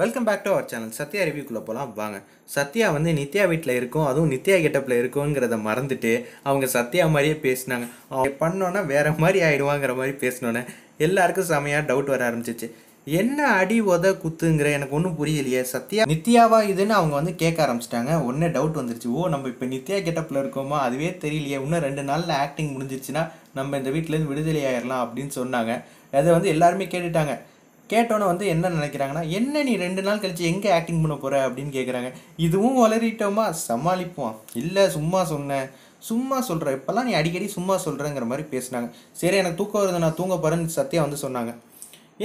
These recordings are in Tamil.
welcome back to our channel Sathya ரிவ்யூக்குள்ளே போகலாம் வாங்க சத்யா வந்து நித்யா வீட்டில் இருக்கும் அதுவும் நித்யா கெட்டப்பில் இருக்குங்கிறத மறந்துட்டு அவங்க சத்யா மாதிரியே பேசினாங்க அவங்க பண்ணோன்னா வேறு மாதிரி ஆகிடுவாங்கிற மாதிரி பேசினோன்னே எல்லாருக்கும் செமையாக டவுட் வர ஆரம்பிச்சிச்சு என்ன அடி உத குத்துங்கிற எனக்கு ஒன்றும் புரியலையே சத்யா நித்யாவா இதுன்னு அவங்க வந்து கேட்க ஆரம்பிச்சிட்டாங்க ஒன்றே டவுட் வந்துருச்சு ஓ நம்ம இப்போ நித்யா கெட்டப்பில் இருக்கோமா அதுவே தெரியலையே இன்னும் ரெண்டு நாளில் ஆக்டிங் முடிஞ்சிருச்சுன்னா நம்ம இந்த வீட்டிலேருந்து விடுதலை ஆயிடலாம் அப்படின்னு சொன்னாங்க அதை வந்து எல்லாருமே கேட்டுட்டாங்க கேட்டோன்னே வந்து என்ன நினைக்கிறாங்கன்னா என்ன நீ ரெண்டு நாள் கழித்து எங்கே ஆக்டிங் பண்ண போகிற அப்படின்னு கேட்குறாங்க இதுவும் வளரிட்டோமா சமாளிப்போம் இல்லை சும்மா சொன்னேன் சும்மா சொல்கிற இப்போல்லாம் நீ அடிக்கடி சும்மா சொல்கிறேங்கிற மாதிரி பேசுனாங்க சரி எனக்கு தூக்கம் வருது நான் தூங்க போகிறேன்னு சத்யா வந்து சொன்னாங்க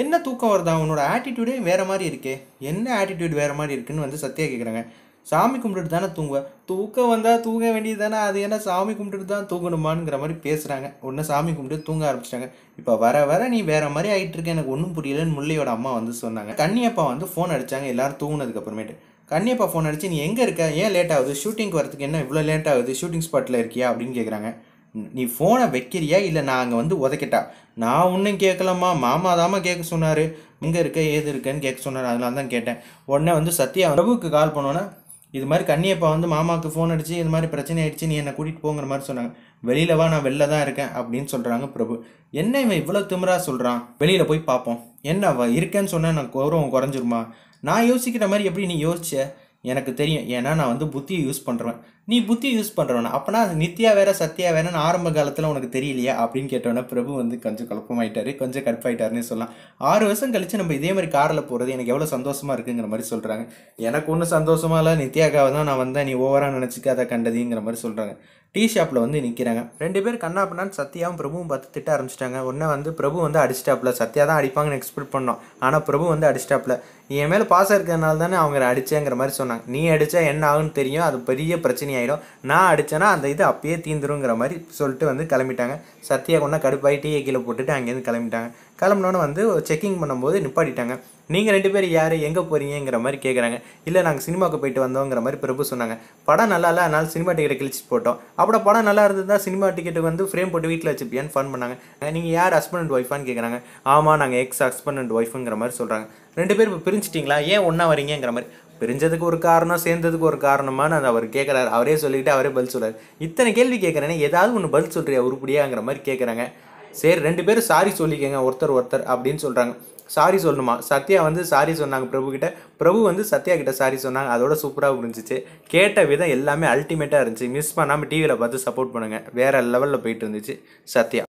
என்ன தூக்கம் வருதா உன்னோட ஆட்டிடியூடே வேறு மாதிரி இருக்கே என்ன ஆட்டிடியூட் வேறு மாதிரி இருக்குன்னு வந்து சத்தியா கேட்குறாங்க சாமி கும்பிட்டுட்டு தானே தூங்குவேன் தூக்கம் வந்தால் தூங்க வேண்டியது தானே அது என்ன சாமி கும்பிட்டுட்டு தான் தூங்கணுமானுங்கிற மாதிரி பேசுகிறாங்க ஒன்று சாமி கும்பிட்டு தூங்க ஆரம்பிச்சிட்டாங்க இப்போ வர வர நீ வேற மாதிரி ஆகிட்டு எனக்கு ஒன்றும் புரியலன்னு முல்லையோட அம்மா வந்து சொன்னாங்க கன்னியப்பா வந்து ஃபோன் அடித்தாங்க எல்லாரும் தூங்கினதுக்கப்புறமேட்டு கன்னியப்பா ஃபோன் அடிச்சு நீ எங்கே இருக்க ஏன் லேட் ஆகுது ஷூட்டிங் வரதுக்கு என்ன இவ்வளோ லேட் ஆகுது ஷூட்டிங் ஸ்பாட்டில் இருக்கியா அப்படின்னு கேட்குறாங்க நீ ஃபோனை வைக்கிறியா இல்லை நான் அங்கே வந்து உதக்கிட்டா நான் ஒன்றும் கேட்கலம்மா மாமா தாமா கேட்க சொன்னார் எங்கே இருக்க ஏது இருக்குன்னு கேட்க சொன்னார் அதெல்லாம் தான் கேட்டேன் உடனே வந்து சத்யா பிரபுக்கு கால் பண்ணோன்னே இது மாதிரி கண்ணியப்பா வந்து மாமாவுக்கு ஃபோன் அடித்து இது மாதிரி பிரச்சனை ஆயிடுச்சு நீ என்னை கூட்டிகிட்டு போங்கிற மாதிரி சொன்னாங்க வெளியில வா நான் வெளில தான் இருக்கேன் அப்படின்னு சொல்கிறாங்க பிரபு என்ன இவன் இவ்வளோ திமிரா சொல்கிறான் வெளியில் போய் பார்ப்போம் என்ன இருக்கேன்னு சொன்னால் நான் கௌரவம் குறைஞ்சிருமா நான் யோசிக்கிற மாதிரி எப்படி நீ யோசிச்ச எனக்கு தெரியும் ஏன்னா நான் வந்து புத்தியை யூஸ் பண்ணுறேன் நீ புத்தியை யூஸ் பண்ணுறவன அப்போனா அது நித்யா வேற சத்யா வேறன்னு ஆரம்ப காலத்தில் உனக்கு தெரியலையா அப்படின்னு கேட்டோன்னே பிரபு வந்து கொஞ்சம் குழப்பமாயிட்டாரு கொஞ்சம் கடுப்பாயிட்டாருன்னு சொல்லலாம் ஆறு வருஷம் கழித்து நம்ம இதே மாதிரி காரில் போகிறது எனக்கு எவ்வளோ சந்தோஷமாக இருக்குங்கிற மாதிரி சொல்கிறாங்க எனக்கு ஒன்றும் சந்தோஷமாக இல்லை நித்யாக்காக தான் நான் வந்தேன் நீ ஓவராக நினச்சிக்காத கண்டதிங்கிற மாதிரி சொல்கிறாங்க டீ ஷாப்பில் வந்து நிற்கிறாங்க ரெண்டு பேர் கண்ணா பண்ணான்னு சத்யாவும் பிரபுவும் பார்த்து திட்ட ஆரம்பிச்சிட்டாங்க ஒன்னே வந்து பிரபு வந்து அடிச்சிட்டாப்ல சத்யா தான் அடிப்பாங்கன்னு எக்ஸ்பெக்ட் பண்ணோம் ஆனால் பிரபு வந்து அடிச்சிட்டாப்ல என் மேலே பாசம் இருக்கிறதுனால தானே அவங்க அடிச்சேங்கிற மாதிரி சொன்னாங்க நீ அடித்தா என்ன ஆகுன்னு தெரியும் அது பெரிய பிரச்சனையாயிடும் நான் அடித்தேன்னா அந்த இது அப்பயே தீந்துருங்கிற மாதிரி சொல்லிட்டு வந்து கிளம்பிட்டாங்க சத்யா கொண்டா கடுப்பாகி டீயை கீழே போட்டுட்டு அங்கேருந்து கிளம்பிட்டாங்க கிளம்புனோன்னு வந்து செக்கிங் பண்ணும்போது நிப்பாட்டிட்டாங்க நீங்கள் ரெண்டு பேர் யார் எங்கே போகிறீங்கிற மாதிரி கேட்குறாங்க இல்லை நாங்கள் சினிமாவுக்கு போயிட்டு வந்தோங்கிற மாதிரி பிரபு சொன்னாங்க படம் நல்லா இல்லை அதனால் சினிமா டிக்கெட்டை கிழிச்சு போட்டோம் அப்படி படம் நல்லா இருந்ததுதான் சினிமா டிக்கெட்டு வந்து ஃப்ரேம் போட்டு வீட்டில் வச்சுப்பியான்னு ஃபோன் பண்ணாங்க நீங்கள் யார் ஹஸ்பண்ட் அண்ட் ஒய்ஃபான்னு கேட்குறாங்க ஆமாம் நாங்கள் எக்ஸ் ஹஸ்பண்ட் அண்ட் ஒய்ஃபுங்கிற மாதிரி சொல்கிறாங்க ரெண்டு பேர் இப்போ பிரிஞ்சிட்டிங்களா ஏன் ஒன்றா வரீங்கிற மாதிரி பிரிஞ்சதுக்கு ஒரு காரணம் சேர்ந்ததுக்கு ஒரு காரணமானு அதை அவர் கேட்குறாரு அவரே சொல்லிக்கிட்டு அவரே பதில் சொல்கிறார் இத்தனை கேள்வி கேட்குறேன்னா ஏதாவது ஒன்று பதில் சொல்கிறியா உருப்படியாங்கிற மாதிரி கேட்குறாங்க சரி ரெண்டு பேரும் சாரி சொல்லிக்கங்க ஒருத்தர் ஒருத்தர் அப்படின்னு சொல்கிறாங்க சாரி சொல்லணுமா சத்யா வந்து சாரி சொன்னாங்க பிரபு கிட்ட பிரபு வந்து சத்யா கிட்ட சாரி சொன்னாங்க அதோட சூப்பராக புரிஞ்சிச்சு கேட்ட விதம் எல்லாமே அல்டிமேட்டாக இருந்துச்சு மிஸ் பண்ணாமல் டிவியில் பார்த்து சப்போர்ட் பண்ணுங்கள் வேறு லெவலில் போயிட்டு இருந்துச்சு சத்யா